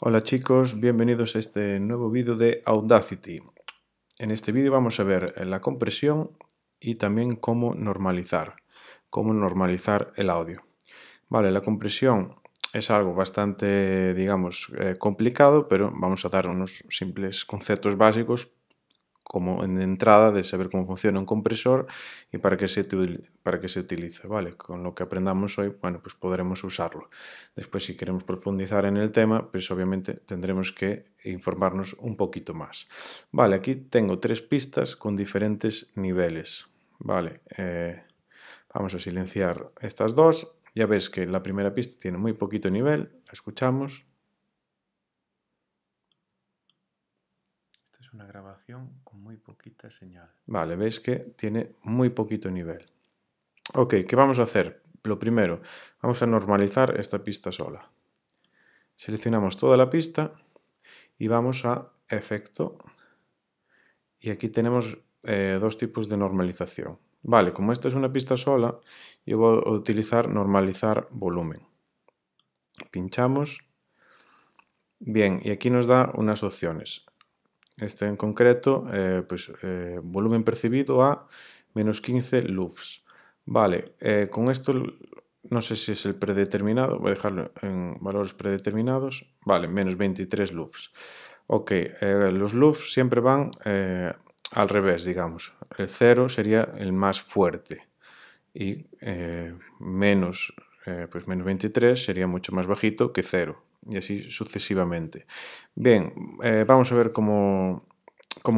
Hola chicos, bienvenidos a este nuevo vídeo de Audacity. En este vídeo vamos a ver la compresión y también cómo normalizar, cómo normalizar el audio. Vale, la compresión es algo bastante, digamos, eh, complicado, pero vamos a dar unos simples conceptos básicos como en entrada de saber cómo funciona un compresor y para qué se, para que se utiliza, ¿vale? Con lo que aprendamos hoy, bueno, pues podremos usarlo. Después, si queremos profundizar en el tema, pues obviamente tendremos que informarnos un poquito más. Vale, aquí tengo tres pistas con diferentes niveles, ¿vale? Eh, vamos a silenciar estas dos. Ya ves que la primera pista tiene muy poquito nivel, la escuchamos. una grabación con muy poquita señal. Vale, veis que tiene muy poquito nivel. Ok, ¿qué vamos a hacer? Lo primero, vamos a normalizar esta pista sola. Seleccionamos toda la pista y vamos a efecto. Y aquí tenemos eh, dos tipos de normalización. Vale, como esta es una pista sola, yo voy a utilizar normalizar volumen. Pinchamos. Bien, y aquí nos da unas opciones este en concreto, eh, pues eh, volumen percibido a menos 15 lufs. Vale, eh, con esto no sé si es el predeterminado, voy a dejarlo en valores predeterminados. Vale, menos 23 lufs. Ok, los lufs siempre van al revés, digamos. El 0 sería el más fuerte y menos, pues menos 23 sería mucho más bajito que 0 y así sucesivamente. Bien, eh, vamos a ver cómo,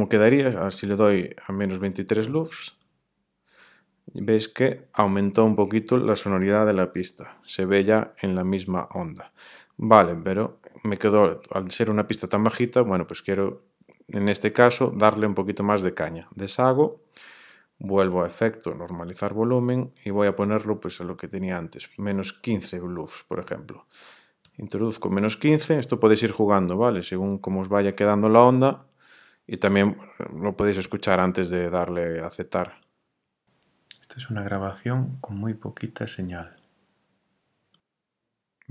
quedaría. si le doy a menos 23 lufs, veis que aumentó un poquito la sonoridad de la pista. Se ve ya en la misma onda. Vale, pero me quedó, al ser una pista tan bajita, bueno, pues quiero en este caso darle un poquito más de caña. Deshago, vuelvo a efecto, normalizar volumen y voy a ponerlo pues a lo que tenía antes, menos 15 loops, por ejemplo. Introduzco menos 15, esto podéis ir jugando, ¿vale? Según cómo os vaya quedando la onda y también eh, lo podéis escuchar antes de darle a aceptar. Esta es una grabación con muy poquita señal.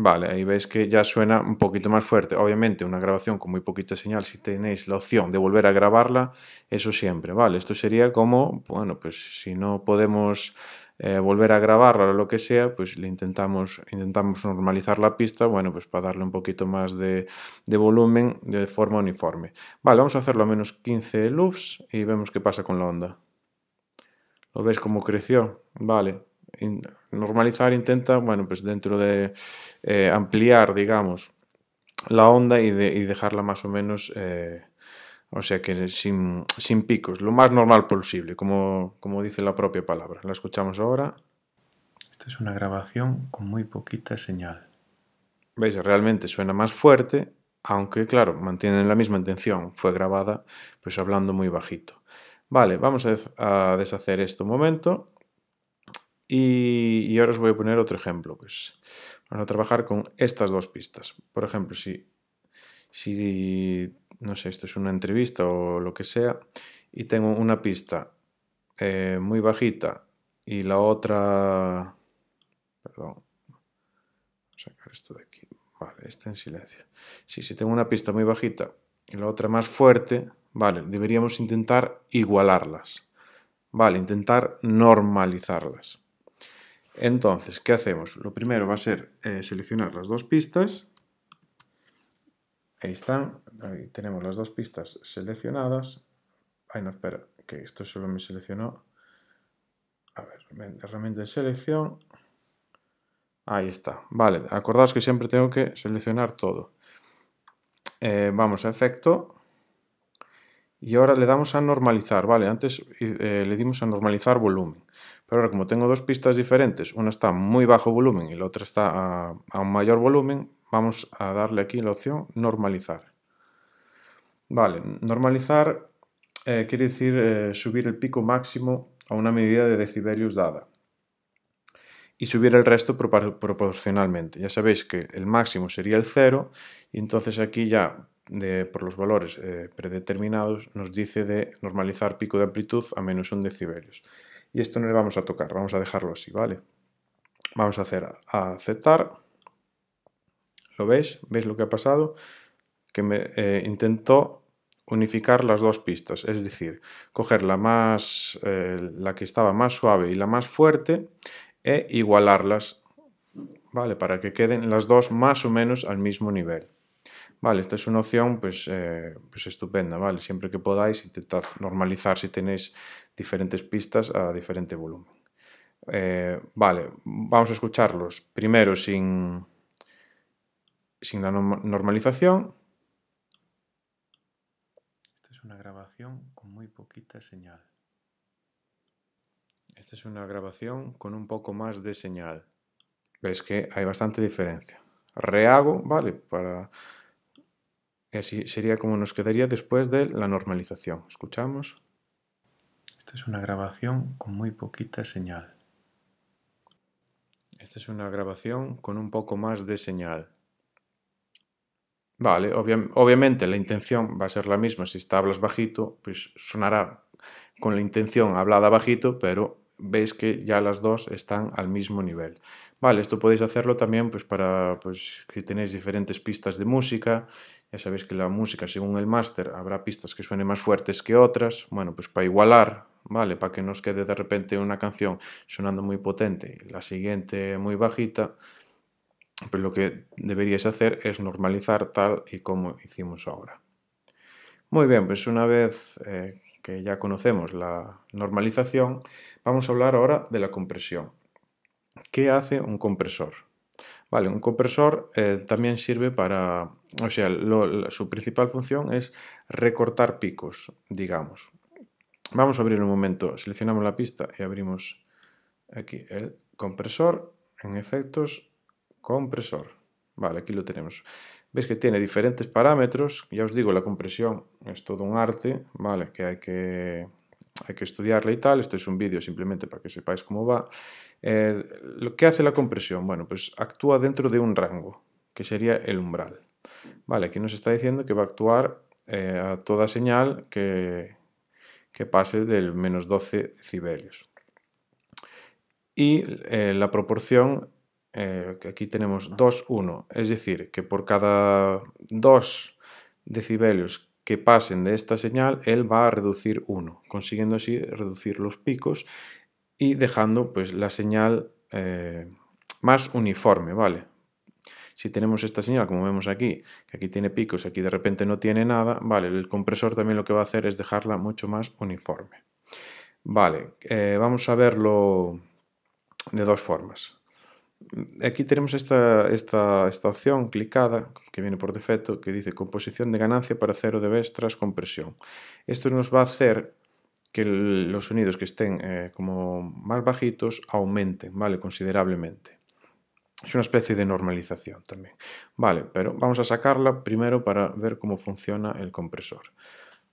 Vale, ahí veis que ya suena un poquito más fuerte. Obviamente, una grabación con muy poquita señal, si tenéis la opción de volver a grabarla, eso siempre, ¿vale? Esto sería como, bueno, pues si no podemos eh, volver a grabarla o lo que sea, pues le intentamos, intentamos normalizar la pista, bueno, pues para darle un poquito más de, de volumen de forma uniforme. Vale, vamos a hacerlo a menos 15 loops y vemos qué pasa con la onda. ¿Lo veis cómo creció? Vale, normalizar intenta, bueno, pues dentro de eh, ampliar, digamos, la onda y, dejarla más o menos, eh, o sea que sin, sin, picos, lo más normal posible, como, como dice la propia palabra. La escuchamos ahora. Esta es una grabación con muy poquita señal. ¿Veis? Realmente suena más fuerte, aunque claro, mantienen la misma intención. Fue grabada pues hablando muy bajito. Vale, vamos a, a deshacer esto un momento. Y, ahora os voy a poner otro ejemplo. Pues. Vamos a trabajar con estas dos pistas. Por ejemplo, si, no sé, esto es una entrevista o lo que sea, y tengo una pista eh, muy bajita y la otra... Perdón. sacar esto de aquí. Vale, está en silencio. si si tengo una pista muy bajita y la otra más fuerte, vale, deberíamos intentar igualarlas. Vale, intentar normalizarlas. Entonces, ¿qué hacemos? Lo primero va a ser eh, seleccionar las dos pistas. Ahí están, ahí tenemos las dos pistas seleccionadas. Ay, no, espera, que esto solo me seleccionó. A ver, herramienta de selección. Ahí está. Vale, acordaos que siempre tengo que seleccionar todo. Eh, vamos a efecto. Y ahora le damos a normalizar, vale, antes eh, le dimos a normalizar volumen. Pero ahora como tengo dos pistas diferentes, una está muy bajo volumen y la otra está a, un mayor volumen, vamos a darle aquí la opción normalizar. Vale, normalizar eh, quiere decir eh, subir el pico máximo a una medida de decibelios dada y subir el resto proporcionalmente. Ya sabéis que el máximo sería el cero, y entonces aquí ya por los valores eh, predeterminados nos dice de normalizar pico de amplitud a menos un decibelios. Y esto no le vamos a tocar, vamos a dejarlo así, ¿vale? Vamos a hacer a aceptar. ¿Lo veis? ¿Veis lo que ha pasado? Que me eh, intentó unificar las dos pistas, es decir, coger la, más, eh, la que estaba más suave y la más fuerte e igualarlas, ¿vale? Para que queden las dos más o menos al mismo nivel. Vale, esta es una opción pues, eh, pues estupenda, ¿vale? Siempre que podáis, intentad normalizar si tenéis diferentes pistas a diferente volumen. Eh, vale, vamos a escucharlos. Primero sin, sin la normalización. Esta es una grabación con muy poquita señal. Esta es una grabación con un poco más de señal. Ves que hay bastante diferencia. Rehago, ¿vale? Para Así sería como nos quedaría después de la normalización. Escuchamos. Esta es una grabación con muy poquita señal. Esta es una grabación con un poco más de señal. Vale, obviamente la intención va a ser la misma. Si está hablas bajito, pues sonará con la intención hablada bajito, pero veis que ya las dos están al mismo nivel. Vale, esto podéis hacerlo también pues para pues, si tenéis diferentes pistas de música. Ya sabéis que la música, según el máster, habrá pistas que suenen más fuertes que otras. Bueno, pues para igualar, ¿vale? Para que no os quede de repente una canción sonando muy potente y la siguiente muy bajita. Pues lo que deberíais hacer es normalizar tal y como hicimos ahora. Muy bien, pues una vez... Eh, que ya conocemos la normalización, vamos a hablar ahora de la compresión. ¿Qué hace un compresor? Vale, un compresor eh, también sirve para, o sea, su principal función es recortar picos, digamos. Vamos a abrir un momento, seleccionamos la pista y abrimos aquí el compresor, en efectos, compresor. Vale, aquí lo tenemos. Veis que tiene diferentes parámetros. Ya os digo, la compresión es todo un arte, ¿vale? Que hay que, hay que estudiarla y tal. Esto es un vídeo simplemente para que sepáis cómo va. Eh, lo que hace la compresión, bueno, pues actúa dentro de un rango, que sería el umbral. Vale, aquí nos está diciendo que va a actuar eh, a toda señal que, que pase del menos 12 decibelios. Y eh, la proporción eh, aquí tenemos 2, 1, es decir, que por cada 2 decibelios que pasen de esta señal, él va a reducir 1, consiguiendo así reducir los picos y dejando pues, la señal eh, más uniforme, ¿vale? Si tenemos esta señal, como vemos aquí, que aquí tiene picos, aquí de repente no tiene nada, vale, el compresor también lo que va a hacer es dejarla mucho más uniforme. Vale, eh, vamos a verlo de dos formas aquí tenemos esta, esta, esta, opción clicada que viene por defecto que dice composición de ganancia para cero dB tras compresión. Esto nos va a hacer que los sonidos que estén eh, como más bajitos aumenten ¿vale? considerablemente. Es una especie de normalización también. Vale, pero vamos a sacarla primero para ver cómo funciona el compresor.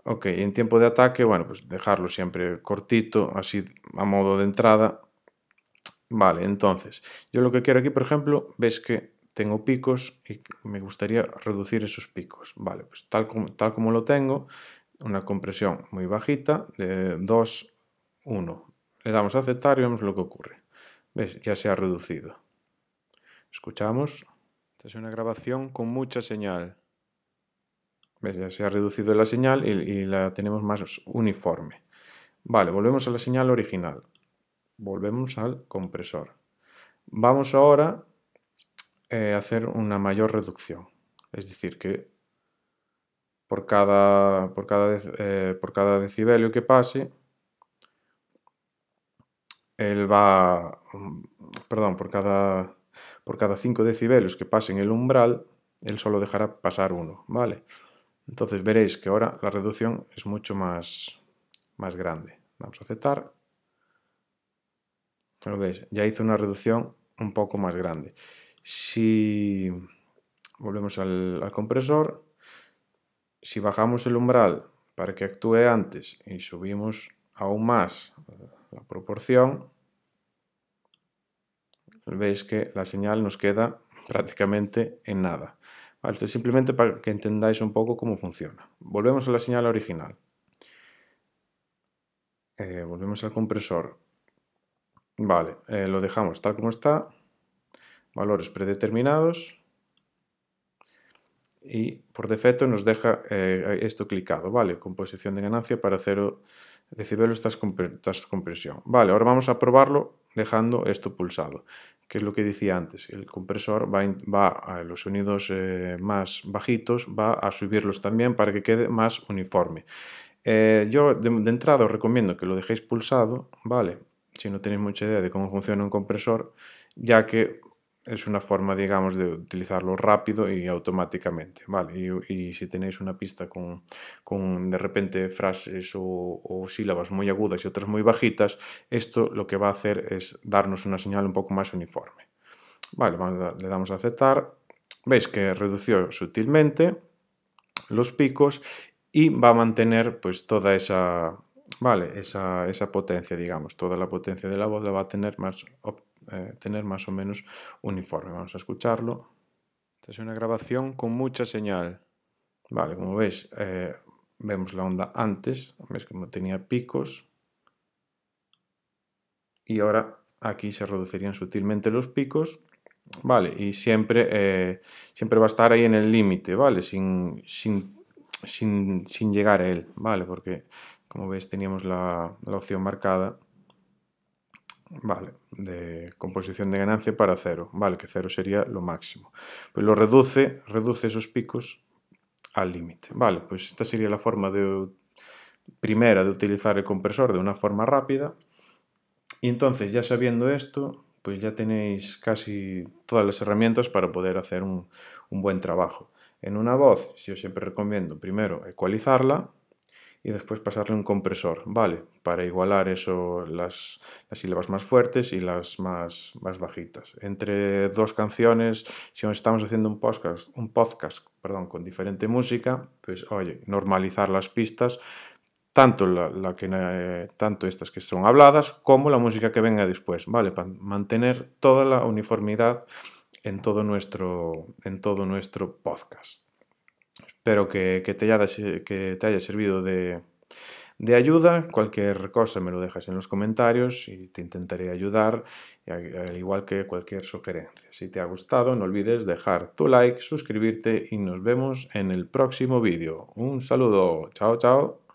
Ok, en tiempo de ataque, bueno, pues dejarlo siempre cortito, así a modo de entrada, Vale, entonces, yo lo que quiero aquí, por ejemplo, ves que tengo picos y me gustaría reducir esos picos. Vale, pues tal como, tal como lo tengo, una compresión muy bajita de 2, 1. Le damos a aceptar y vemos lo que ocurre. ¿Ves? Ya se ha reducido. Escuchamos. Esta es una grabación con mucha señal. ¿Ves? Ya se ha reducido la señal y, y la tenemos más uniforme. Vale, volvemos a la señal original. Volvemos al compresor. Vamos ahora eh, a hacer una mayor reducción. Es decir, que por cada, por cada, eh, por cada decibelio que pase, él va, perdón, por cada, por cada 5 decibelios que pase en el umbral, él solo dejará pasar uno, ¿vale? Entonces veréis que ahora la reducción es mucho más, más grande. Vamos a aceptar lo ya hizo una reducción un poco más grande. Si volvemos al, compresor, si bajamos el umbral para que actúe antes y subimos aún más eh, la proporción, veis que la señal nos queda prácticamente en nada. esto es simplemente para que entendáis un poco cómo funciona. Volvemos a la señal original. Eh, volvemos al compresor. Vale, eh, lo dejamos tal como está. Valores predeterminados. Y por defecto nos deja eh, esto clicado, ¿vale? Composición de ganancia para 0 decibelios tras, compresión. Vale, ahora vamos a probarlo dejando esto pulsado, que es lo que decía antes. El compresor va, a los sonidos eh, más bajitos, va a subirlos también para que quede más uniforme. yo de, de entrada os recomiendo que lo dejéis pulsado, ¿vale? si no tenéis mucha idea de cómo funciona un compresor, ya que es una forma, digamos, de utilizarlo rápido y automáticamente, ¿vale? Y, si tenéis una pista con, de repente frases o, sílabas muy agudas y otras muy bajitas, esto lo que va a hacer es darnos una señal un poco más uniforme. Vale, le damos a aceptar. Veis que redució sutilmente los picos y va a mantener pues toda esa, Vale, esa, potencia, digamos, toda la potencia de la voz la va a tener más, eh, tener más o menos uniforme. Vamos a escucharlo. Esta es una grabación con mucha señal. Vale, como ves eh, vemos la onda antes, ves como tenía picos. Y ahora aquí se reducirían sutilmente los picos. Vale, y siempre, eh, siempre va a estar ahí en el límite, ¿vale? Sin, sin sin, sin, llegar a él, ¿vale? Porque como veis teníamos la, opción marcada Vale, de composición de ganancia para cero. Vale, que cero sería lo máximo. Pues lo reduce, reduce esos picos al límite. Vale, pues esta sería la forma de, primera de utilizar el compresor de una forma rápida. Y entonces, ya sabiendo esto, pues ya tenéis casi todas las herramientas para poder hacer un, un buen trabajo. En una voz, yo siempre recomiendo primero ecualizarla y después pasarle un compresor, ¿vale? Para igualar eso, las, sílabas más fuertes y las más, más, bajitas. Entre dos canciones, si estamos haciendo un podcast, un podcast perdón, con diferente música, pues oye, normalizar las pistas, tanto, la, que, tanto estas que son habladas como la música que venga después, ¿vale? Para mantener toda la uniformidad en todo nuestro, en todo nuestro podcast. Espero que, te, haya, que te haya servido de, de ayuda. Cualquier cosa me lo dejas en los comentarios y te intentaré ayudar, al igual que cualquier sugerencia. Si te ha gustado, no olvides dejar tu like, suscribirte y nos vemos en el próximo vídeo. Un saludo. Chao, chao.